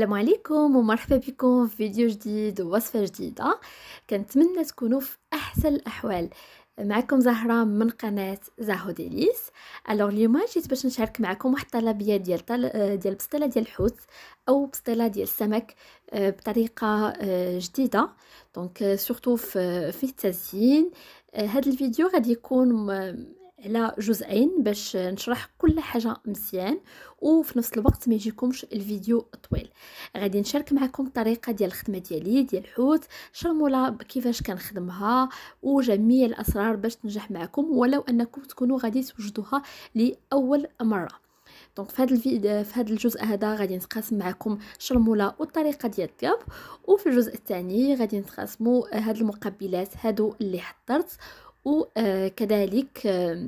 السلام عليكم ومرحبا بكم في فيديو جديد ووصفة جديدة كنتمنى تكونوا في أحسن الأحوال معكم زهرة من قناة زاهو ديليس الوغ اليوم جيت باش نشارك معكم واحد الطلبية ديال طل... آه، ديال بسطيلة ديال الحوت أو بسطيلة ديال السمك آه، بطريقة آه، جديدة دونك سورتو euh، في التزيين هذا الفيديو غادي يكون على جزئين باش نشرح كل حاجه مزيان وفي نفس الوقت ما يجيكمش الفيديو طويل غادي نشارك معكم الطريقه ديال الخدمه ديالي ديال الحوت شرموله كيفاش كنخدمها وجميع الاسرار باش تنجح معكم ولو انكم تكونوا غادي توجدوها لاول مره دونك في هذا الفيديو في هذا الجزء هذا غادي نتقاسم معكم الشرموله والطريقه ديال الطياب وفي الجزء الثاني غادي نتقاسموا هاد المقبلات هادو اللي حضرت وكذلك آه،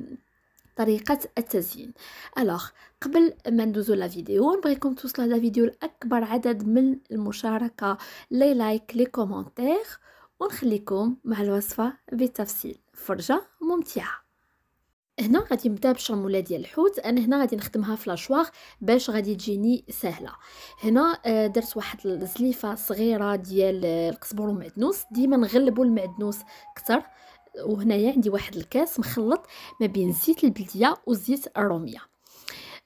طريقة التزيين الوغ قبل ما ندوزو لا فيديو نبغيكم توصلوا لا فيديو لاكبر عدد من المشاركة لي لايك لي كومونتير ونخليكم مع الوصفة بالتفصيل فرجة ممتعة هنا غادي نبدا بالشرموله ديال الحوت انا هنا غادي نخدمها في لاشوار باش غادي تجيني سهله هنا آه، درت واحد الزليفه صغيره ديال آه، القزبر والمعدنوس ديما نغلبوا المعدنوس كتر وهنايا عندي واحد الكاس مخلط ما بين زيت البلديه وزيت الروميه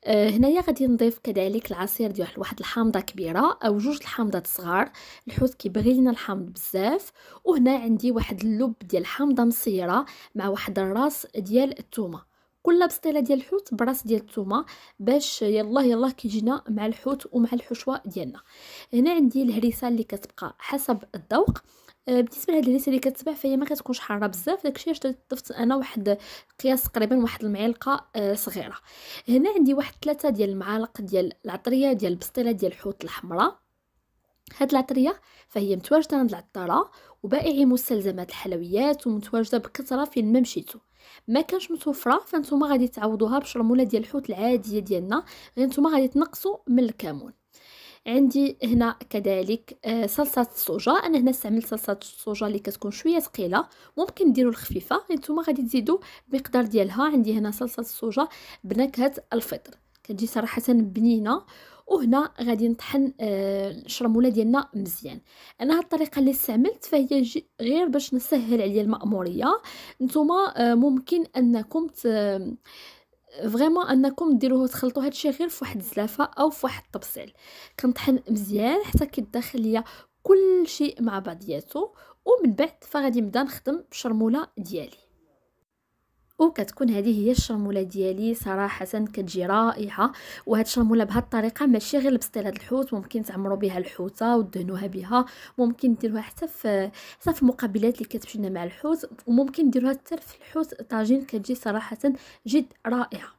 آه، هنايا غادي نضيف كذلك العصير ديال واحد الحامضه كبيره او جوج الحامضات صغار الحوت كيبغي لنا الحامض بزاف وهنا عندي واحد اللب ديال الحامضه مصيره مع واحد الراس ديال الثومه كل بسطيله ديال الحوت براس ديال الثومه باش يلاه يلاه كيجينا مع الحوت ومع الحشوه ديالنا هنا عندي الهريسه اللي كتبقى حسب الذوق آه، بالنسبه لهاد الريسه اللي كتباع فهي ما كتكونش حاره بزاف داكشي علاش ضفت انا واحد قياس تقريبا واحد المعلقه آه، صغيره هنا عندي واحد ثلاثة ديال المعالق ديال العطريه ديال البسطيله ديال الحوت الحمراء هاد العطريه فهي متواجده عند العطاره وبائعي مستلزمات الحلويات ومتواجده بكثره فين ما مشيتو ما كانش متوفره فانتوما غادي تعوضوها بشرموله ديال الحوت العاديه ديالنا غير نتوما غادي تنقصوا من الكمون عندي هنا كذلك آه، صلصه الصوجه انا هنا استعملت صلصه الصوجه اللي كتكون شويه ثقيله ممكن ديروا الخفيفه نتوما غادي تزيدوا المقدار ديالها عندي هنا صلصه الصوجه بنكهه الفطر كتجي صراحه بنينه وهنا غادي نطحن آه، الشرموله ديالنا مزيان انا هاد الطريقه اللي استعملت فهي غير باش نسهل عليا المأموريه نتوما آه، ممكن انكم فريمون انكم ديروه تخلطوا هادشي غير فواحد الزلافه او فواحد الطبسيل كنطحن مزيان حتى كيدخل ليا كل شيء مع بعضياته ومن بعد فغادي نبدا نخدم بالشرموله ديالي وكتكون هذه هي الشرموله ديالي صراحه كتجي رائعه وهاد الشرموله بهاد الطريقه ماشي غير لبسطيلات الحوت ممكن تعمروا بها الحوته ودهنوها بها ممكن ديروها حتى في حتى في المقبلات اللي كتمشي مع الحوت وممكن ديروها حتى في الحوت طاجين كتجي صراحه جد رائعه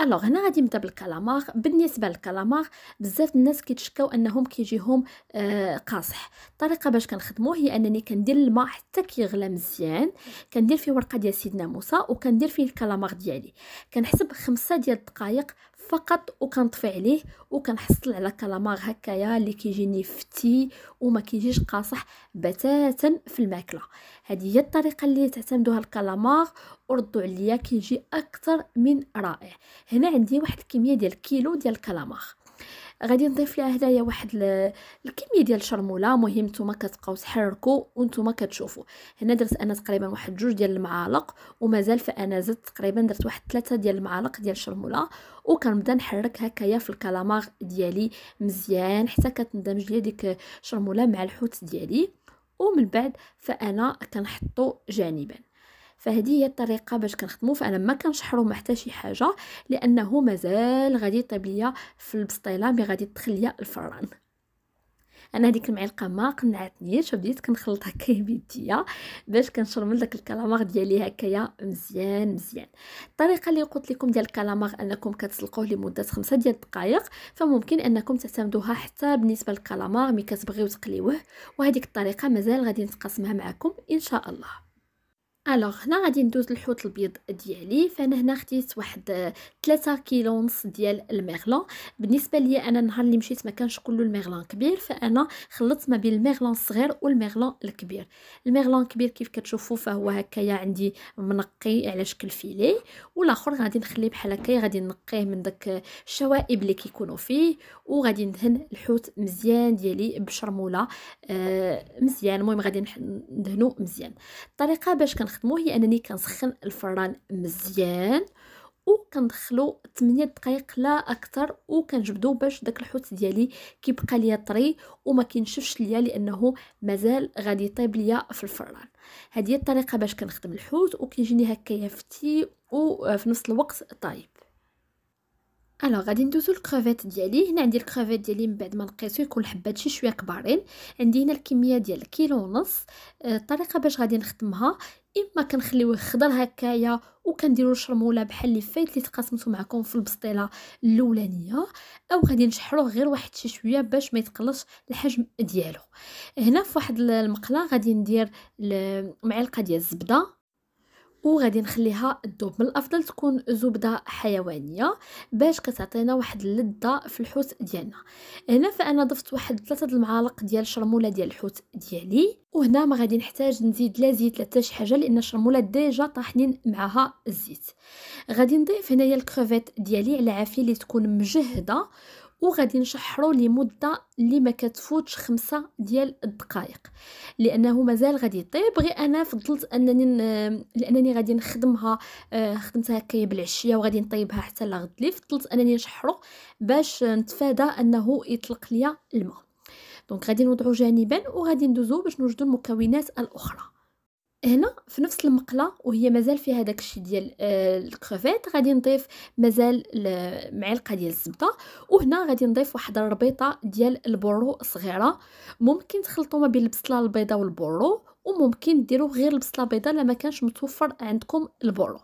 الوغ هنا غادي نبدا بالكالامار بالنسبه للكالامار بزاف الناس كيتشكاو انهم كيجيهم آه قاصح الطريقه باش كنخدمو هي انني كندير الماء حتى كيغلى مزيان كندير فيه ورقه ديال سيدنا موسى وكندير فيه الكالامار ديالي كنحسب خمسة ديال الدقائق فقط وكنطفي عليه وكنحصل على كالامار هكايا اللي كيجيني فتي وما كيجيش قاصح بتاتا في الماكله هذه هي الطريقه اللي تعتمدوها الكالامار وردوا عليا كيجي اكثر من رائع هنا عندي واحد الكميه ديال كيلو ديال الكالامار غادي نضيف لها هنايا واحد الكميه ديال الشرموله مهم نتوما كتبقاو تحركوا وانتوما كتشوفوا هنا درت انا تقريبا واحد جوج ديال المعالق ومازال فانا زدت تقريبا درت واحد ثلاثه ديال المعالق ديال الشرموله وكنبدا نحرك هكايا في الكالامار ديالي مزيان حتى كتندمج لي ديك الشرموله مع الحوت ديالي ومن بعد فانا كنحطو جانبا فهذه هي الطريقه باش كنخدمو فانا ما ما حتى شي حاجه لانه مازال غادي يطيب ليا في البسطيله مي غادي تدخل ليا الفران انا هذيك المعلقه ما قنعتنيش وبديت كنخلط هكا بيديا باش كنشرمل داك الكلامغ ديالي هكايا مزيان مزيان الطريقه اللي قلت لكم ديال الكلامغ انكم كتسلقوه لمده خمسة ديال الدقائق فممكن انكم تعتمدوها حتى بالنسبه للكلامغ مي كتبغيو تقليوه وهذيك الطريقه مازال غادي نتقاسمها معكم ان شاء الله الوغ هنا غادي ندوز الحوت البيض ديالي فانا هنا خديت واحد 3 كيلو ونص ديال الميغلان بالنسبه ليا انا النهار اللي مشيت ما كانش كله الميغلان كبير فانا خلطت ما بين الميغلان الصغير والميغلان الكبير الميغلان الكبير كيف كتشوفوا فهو هكايا عندي منقي على شكل فيلي والاخر غادي نخليه بحال هكايا غادي نقيه من داك الشوائب اللي كيكونوا فيه وغادي ندهن الحوت مزيان ديالي بشرموله آه مزيان المهم غادي ندهنو مزيان الطريقه باش كنخ كنخدمو هي انني كنسخن الفران مزيان وكندخلو 8 دقائق لا اكثر وكنجبدو باش داك الحوت ديالي كيبقى ليا طري وما كينشفش ليا لانه مازال غادي يطيب ليا في الفران هذه هي الطريقه باش كنخدم الحوت وكيجيني هكا يفتي وفي نفس الوقت طايب الو غادي ندوزو للكروفيت ديالي هنا عندي الكروفيت ديالي من بعد ما نقيسو يكون الحبات شي شويه كبارين عندي هنا الكميه ديال كيلو ونص آه، الطريقه باش غادي نخدمها اما كنخليوه خضر هكايا وكنديروا الشرموله بحال اللي فايت اللي تقاسمتو معكم في البسطيله الاولانيه او غادي نشحروه غير واحد شي شويه باش ما يتقلص الحجم ديالو هنا في واحد المقله غادي ندير معلقه ديال الزبده وغادي نخليها تذوب من الافضل تكون زبده حيوانيه باش كتعطينا واحد اللذه في الحوت ديالنا هنا فانا ضفت واحد ثلاثه المعالق ديال الشرموله ديال الحوت ديالي وهنا ما غادي نحتاج نزيد لا زيت لا حتى شي حاجه لان الشرموله ديجا طاحنين معها الزيت غادي نضيف هنايا الكروفيت ديالي على عافيه اللي تكون مجهده وغادي نشحرو لمده اللي ما كتفوتش خمسة ديال الدقائق لانه مازال غادي يطيب غير انا فضلت انني لانني غادي نخدمها آه، خدمتها هكايا بالعشيه وغادي نطيبها حتى لغد لي فضلت انني نشحرو باش نتفادى انه يطلق ليا الماء دونك غادي نوضعو جانبا وغادي ندوزو باش نوجدو المكونات الاخرى هنا في نفس المقله وهي مازال فيها داك الشيء ديال آه، الكروفيت غادي نضيف مازال معلقه ديال الزبده وهنا غادي نضيف واحد الربيطه ديال البورو صغيره ممكن تخلطوا ما بين البصله البيضاء والبورو وممكن ديروا غير البصله البيضاء الا ما كانش متوفر عندكم البورو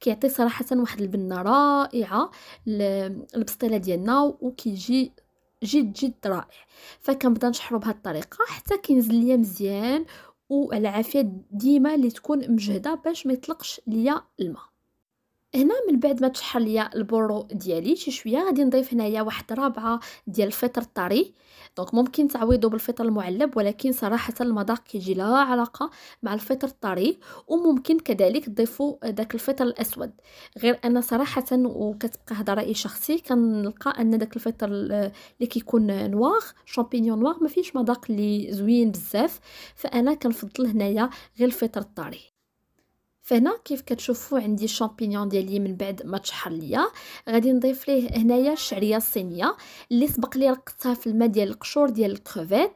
كيعطي صراحه واحد البنه رائعه للبسطيله ديالنا وكيجي جد جد رائع فكنبدا نشحرو بهذه الطريقه حتى كينزل ليا مزيان والعافيه ديما اللي تكون مجهده باش ما يطلقش ليا الماء هنا من بعد ما تشحر ليا البورو ديالي شي شويه غادي نضيف هنايا واحد رابعه ديال الفطر الطري دونك ممكن تعويضو بالفطر المعلب ولكن صراحه المذاق كيجي لا علاقه مع الفطر الطري وممكن كذلك تضيفوا داك الفطر الاسود غير انا صراحه وكتبقى هذا رايي شخصي كنلقى ان داك الفطر اللي كيكون نواغ شامبينيون نواغ ما فيش مذاق اللي زوين بزاف فانا كنفضل هنايا غير الفطر الطري فهنا كيف كتشوفوا عندي الشامبينيون ديالي من بعد ما تشحر ليا غادي نضيف ليه هنايا الشعريه الصينيه اللي سبق لي لقطتها في الماء ديال القشور ديال الكروفيت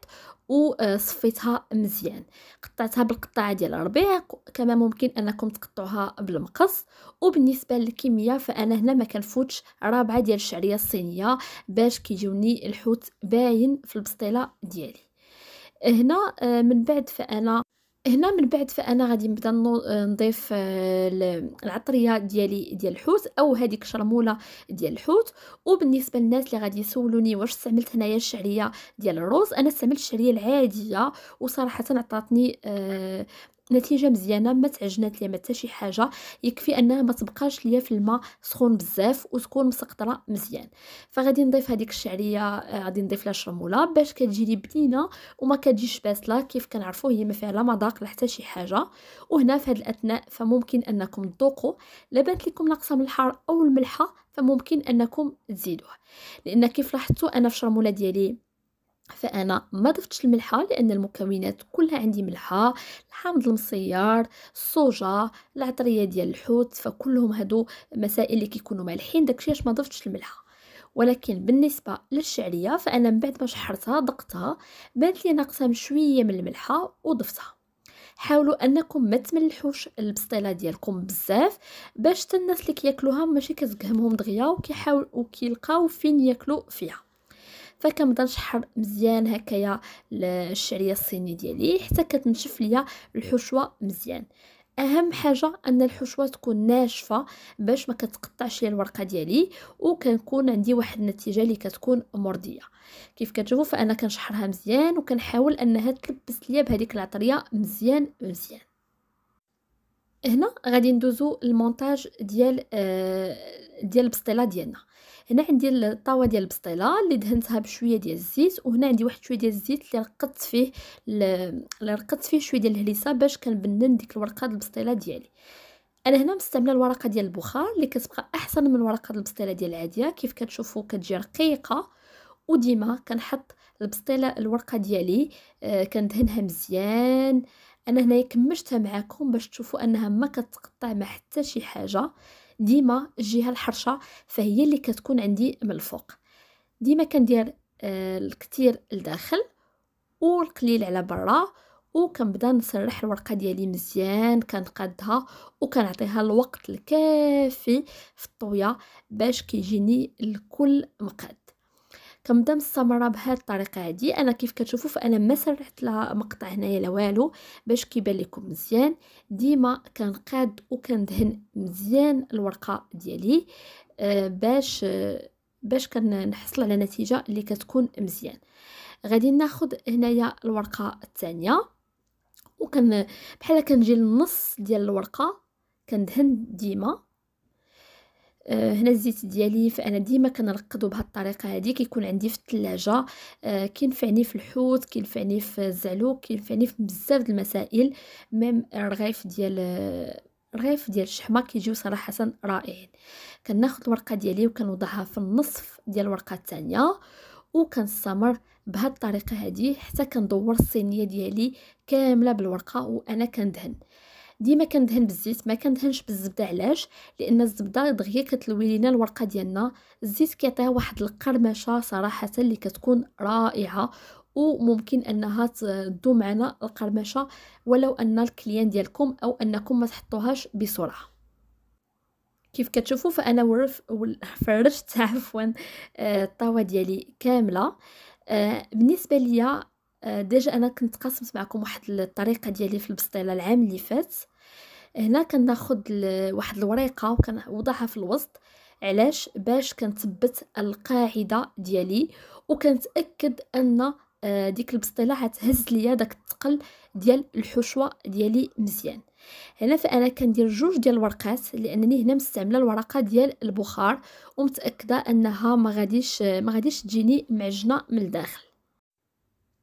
وصفيتها آه، مزيان قطعتها بالقطعه ديال الربيع كما ممكن انكم تقطعوها بالمقص وبالنسبه للكميه فانا هنا ما كنفوتش رابعه ديال الشعريه الصينيه باش كيجوني الحوت باين في البسطيله ديالي هنا آه، من بعد فانا هنا من بعد فانا غادي نبدا آه، نضيف آه، العطريه ديالي ديال الحوت او هذيك شرموله ديال الحوت وبالنسبه للناس اللي غادي يسولوني واش استعملت هنايا الشعريه ديال الروز انا استعملت الشعريه العاديه وصراحه عطاتني آه، نتيجه مزيانه ما تعجنات ليا ما حتى شي حاجه يكفي انها ما تبقاش ليا في الماء سخون بزاف وتكون مسقطره مزيان فغادي نضيف هذيك الشعريه آه، غادي نضيف لها الشرموله باش لي بنينه وما كتجيش باسله كيف كنعرفوا هي ما فيها لا مذاق لا حتى شي حاجه وهنا في هذه الاثناء فممكن انكم تذوقوا لبات لكم ناقصه من الحار او الملحه فممكن انكم تزيدوه لان كيف لاحظتوا انا في الشرموله ديالي فانا ما ضفتش الملحه لان المكونات كلها عندي ملحه الحامض المصيار الصوجه العطريه ديال الحوت فكلهم هادو مسائل اللي كيكونوا مالحين داكشي علاش ما ضفتش الملحه ولكن بالنسبه للشعريه فانا من بعد ما شحرتها دقتها بانت لي ناقصه شويه من الملحه وضفتها حاولوا انكم ما تملحوش البسطيله ديالكم بزاف باش حتى الناس اللي كياكلوها ماشي كتقهمهم دغيا وكيحاول وكيلقاو فين ياكلوا فيها فكنبدا نشحر مزيان هكايا الشعريه الصيني ديالي حتى كتنشف ليا الحشوه مزيان اهم حاجه ان الحشوه تكون ناشفه باش ما كتقطعش لي الورقه ديالي وكنكون عندي واحد النتيجه اللي كتكون مرضيه كيف كتشوفوا فانا كنشحرها مزيان وكنحاول انها تلبس ليا بهذيك العطريه مزيان مزيان هنا غادي ندوزو المونتاج ديال آه، ديال البسطيله ديالنا هنا عندي الطاوه ديال البسطيله اللي دهنتها بشويه ديال الزيت وهنا عندي واحد شويه ديال الزيت اللي رقدت فيه اللي رقدت فيه شويه ديال الهريسه باش كنبنن ديك الورقه ديال البسطيله ديالي انا هنا مستعمله الورقه ديال البخار اللي كتبقى احسن من ورقه البسطيله ديال العاديه كيف كتشوفوا كتجي رقيقه وديما كنحط البسطيله الورقه ديالي آه، كندهنها مزيان انا هنايا كمشتها معاكم باش تشوفوا انها ما كتقطع ما حتى شي حاجه ديما الجهه الحرشه فهي اللي كتكون عندي من الفوق ديما كندير آه، الكثير لداخل والقليل على برا وكنبدا نسرح الورقه ديالي مزيان كنقادها وكنعطيها الوقت الكافي في الطويه باش كيجيني الكل مقاد كنبدا مستمره بهذه الطريقه هذه انا كيف كتشوفوا فانا ما سرحت لها مقطع هنايا لا والو باش كيبان لكم مزيان ديما كنقاد وكندهن مزيان الورقه ديالي آه، باش باش كنحصل على نتيجه اللي كتكون مزيان غادي ناخذ هنايا الورقه الثانيه وكن بحال كنجي للنص ديال الورقه كندهن ديما آه، هنا الزيت ديالي فانا ديما كنرقدو بهاد الطريقه هذه كيكون عندي في الثلاجه آه كينفعني في الحوت كينفعني في الزعلوك كينفعني في بزاف د المسائل ميم الرغيف ديال آه، الرغيف ديال الشحمه كيجيو صراحه رائعين كناخذ الورقه ديالي وكنوضعها في النصف ديال الورقه الثانيه وكنستمر بهاد الطريقه هذه حتى كندور الصينيه ديالي كامله بالورقه وانا كندهن ديما كندهن بالزيت ما كندهنش بالزبده علاش لان الزبده دغيا كتلوي لينا الورقه ديالنا الزيت كيعطيها واحد القرمشه صراحه اللي كتكون رائعه وممكن انها تدو معنا القرمشه ولو ان الكليان ديالكم او انكم ما تحطوهاش بسرعه كيف كتشوفوا فانا ورف فرشت عفوا آه، الطاوه ديالي كامله آه، بالنسبه ليا آه، ديجا انا كنت قاسمت معكم واحد الطريقه ديالي في البسطيله العام اللي فات هنا كناخذ واحد الوريقه وكنوضعها في الوسط علاش باش كنثبت القاعده ديالي وكنتاكد ان آه، ديك البسطيله غتهز ليا داك الثقل ديال الحشوه ديالي مزيان هنا فانا كندير جوج ديال الورقات لانني هنا مستعمله الورقه ديال البخار ومتاكده انها ما غاديش آه، ما غاديش تجيني معجنه من الداخل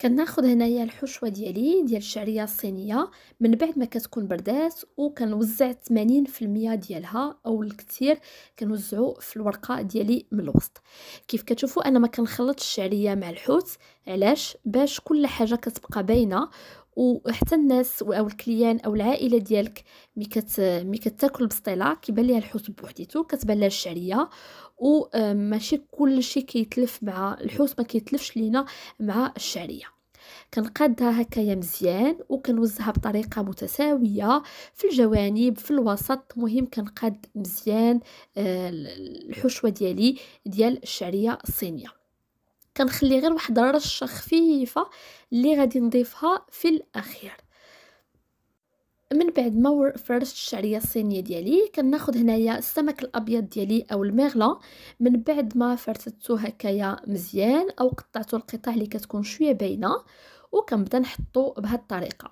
كناخذ هنايا الحشوه ديالي ديال الشعريه الصينيه من بعد ما كتكون بردات وكنوزع 80% ديالها او الكثير كنوزعو في الورقه ديالي من الوسط كيف كتشوفوا انا ما كنخلطش الشعريه مع الحوت علاش باش كل حاجه كتبقى باينه وحتى الناس او الكليان او العائله ديالك مي كت مي كتاكل البسطيله كيبان ليها الحوت بوحديتو كتبان لها الشعريه وماشي آه، كل شيء كيتلف مع الحوت ما كيتلفش لينا مع الشعريه كنقادها هكايا مزيان وكنوزعها بطريقه متساويه في الجوانب في الوسط مهم كنقاد مزيان آه، الحشوه ديالي ديال الشعريه الصينيه كنخلي غير واحد رشه خفيفه اللي غادي نضيفها في الاخير من بعد ما فرشت الشعريه الصينيه ديالي كناخذ هنايا السمك الابيض ديالي او المغلا من بعد ما فرتتو هكايا مزيان او قطعتو القطع اللي كتكون شويه باينه وكنبدا نحطو بهاد الطريقه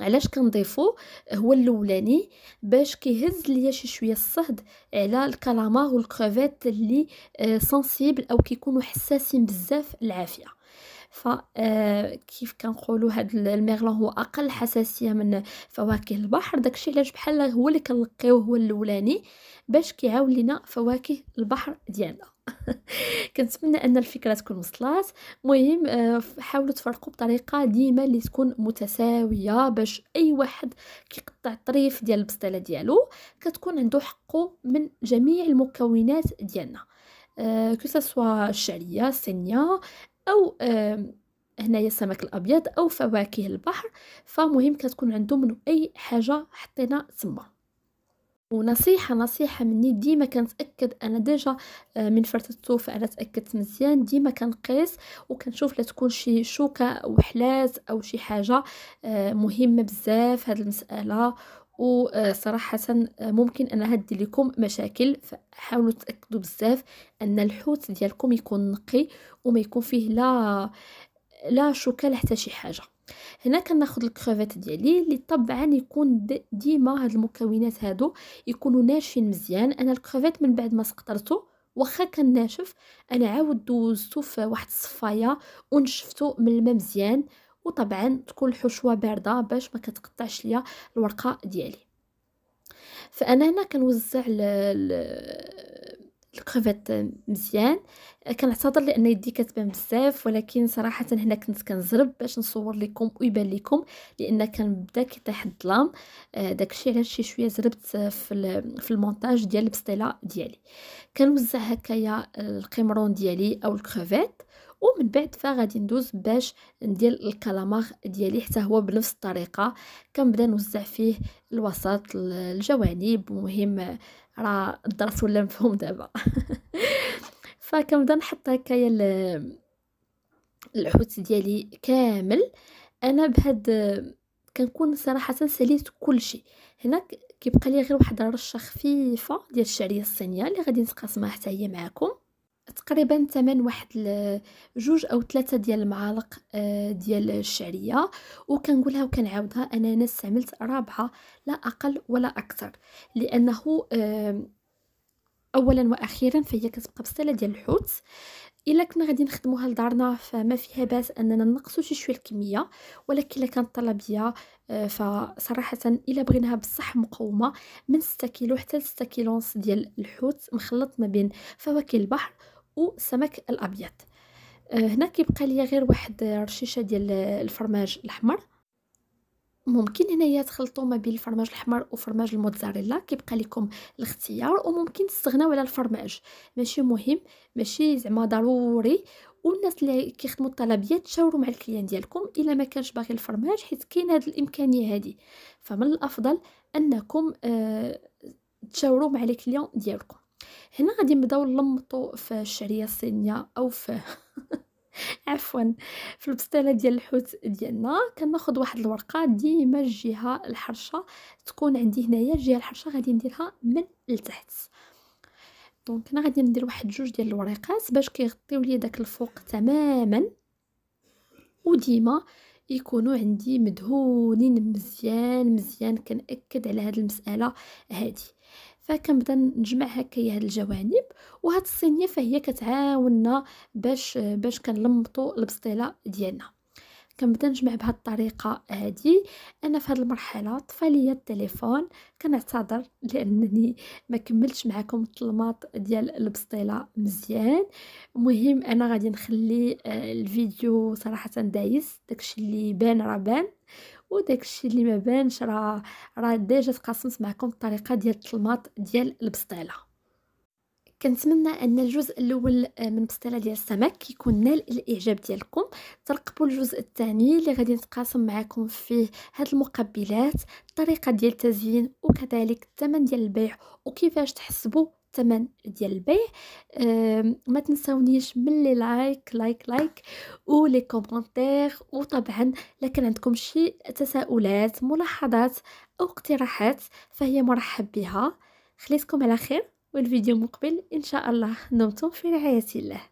علاش كنضيفو هو الاولاني باش كيهز ليا شي شويه الصهد على الكالامار والكروفيت اللي سنسيبل آه، او كيكونوا حساسين بزاف العافيه فكيف آه، كنقولوا هاد الميغلون هو اقل حساسيه من فواكه البحر داكشي علاش بحال هو اللي كنلقيوه هو الاولاني باش كيعاون لينا فواكه البحر ديالنا كنتمنى ان الفكره تكون وصلات مهم آه، حاولوا تفرقوا بطريقه ديما اللي تكون متساويه باش اي واحد كيقطع طريف ديال البسطيله ديالو كتكون عنده حقه من جميع المكونات ديالنا آه، كو سوا الشعريه السنيه أو هنايا السمك الأبيض أو فواكه البحر فمهم كتكون عندهم أي حاجة حطينا تما ونصيحة نصيحة مني ديما كنتأكد أنا ديجا آه، من فرطة التوفة أنا تأكدت مزيان ديما كنقيس وكنشوف لا تكون شي شوكة وحلات أو شي حاجة آه، مهمة بزاف هاد المسألة وصراحة ممكن أنها تدير لكم مشاكل فحاولوا تأكدوا بزاف أن الحوت ديالكم يكون نقي وما يكون فيه لا لا شوكة حتى شي حاجة هنا كناخذ الكروفيت ديالي اللي طبعا يكون ديما هاد المكونات هادو يكونوا ناشفين مزيان انا الكروفيت من بعد ما سقطرته واخا كان ناشف انا عاود دوزتو في واحد الصفايه ونشفته من الماء مزيان وطبعا تكون الحشوه بارده باش ما كتقطعش ليا الورقه ديالي فانا هنا كنوزع الكريفيت مزيان كنعتذر لان يدي كتبان بزاف ولكن صراحه هنا كنت كنزرب باش نصور لكم ويبان لكم لان كنبدا كيطيح الظلام آه، داكشي علاش شي شويه زربت في في المونتاج ديال البسطيله ديالي كنوزع هكايا القمرون ديالي او الكريفات ومن بعد فغادي ندوز باش ندير الكلاماغ ديالي حتى هو بنفس الطريقه كنبدا نوزع فيه الوسط الجوانب مهم راه الدرس ولا مفهوم دابا فكنبدا نحط هكايا الحوت ديالي كامل انا بهاد كنكون صراحه سليت كل شيء هنا كيبقى لي غير واحد الرشه خفيفه ديال الشعريه الصينيه اللي غادي نتقاسمها حتى هي معكم تقريبا ثمن واحد جوج او ثلاثه ديال المعالق آه، ديال الشعريه وكنقولها وكنعاودها انا انا استعملت رابعه لا اقل ولا اكثر لانه اولا واخيرا فهي كتبقى بصله ديال الحوت الا كنا غادي نخدموها لدارنا فما فيها باس اننا نقصو شي شويه الكميه ولكن الا كانت طلبيه آه، فصراحه الا بغيناها بصح مقومه من 6 كيلو حتى 6 كيلو ديال الحوت مخلط ما بين فواكه البحر وسمك الابيض آه، هنا كيبقى ليا غير واحد رشيشه ديال الفرماج الاحمر ممكن هنايا تخلطوا ما بين الفرماج الاحمر وفرماج الموتزاريلا كيبقى لكم الاختيار وممكن تستغناو على الفرماج ماشي مهم ماشي زعما ضروري والناس اللي كيخدموا الطلبيات تشاوروا مع الكليان ديالكم الا ما كانش باغي الفرماج حيت كاين هذه الامكانيه هذه فمن الافضل انكم آه تشاوروا مع الكليان ديالكم هنا غادي نبداو نلمطو في الشعريه الصينيه او في عفوا في البسطيله ديال الحوت ديالنا كناخذ واحد الورقه ديما الجهه الحرشه تكون عندي هنايا الجهه الحرشه غادي نديرها من لتحت دونك انا غادي ندير واحد جوج ديال الوريقات باش كيغطيو لي داك الفوق تماما وديما يكونوا عندي مدهونين مزيان مزيان كنأكد على هاد المسألة هذه فكنبدا نجمع هكايا هاد الجوانب وهاد الصينيه فهي كتعاوننا باش باش كنلمطوا البسطيله ديالنا كنبدا نجمع بهاد الطريقه هادي انا في هاد المرحله طفى ليا التليفون كنعتذر لانني ما كملتش معكم الطلمات ديال البسطيله مزيان مهم انا غادي نخلي آه، الفيديو صراحه دايس داكشي اللي بان راه بان وداك الشيء اللي ما بانش راه راه ديجا تقاسمت معكم الطريقه ديال الطلماط ديال البسطيله كنتمنى ان الجزء الاول آه، من بسطيله ديال السمك يكون نال الاعجاب ديالكم ترقبوا الجزء الثاني اللي غادي نتقاسم معكم فيه هاد المقبلات الطريقه ديال التزيين وكذلك الثمن ديال البيع وكيفاش تحسبوا الثمن ديال البيع ما تنسونيش من لي لايك لايك لايك ولي كومونتير وطبعا لكن عندكم شي تساؤلات ملاحظات او اقتراحات فهي مرحب بها خليتكم على خير والفيديو المقبل ان شاء الله دمتم في رعايه الله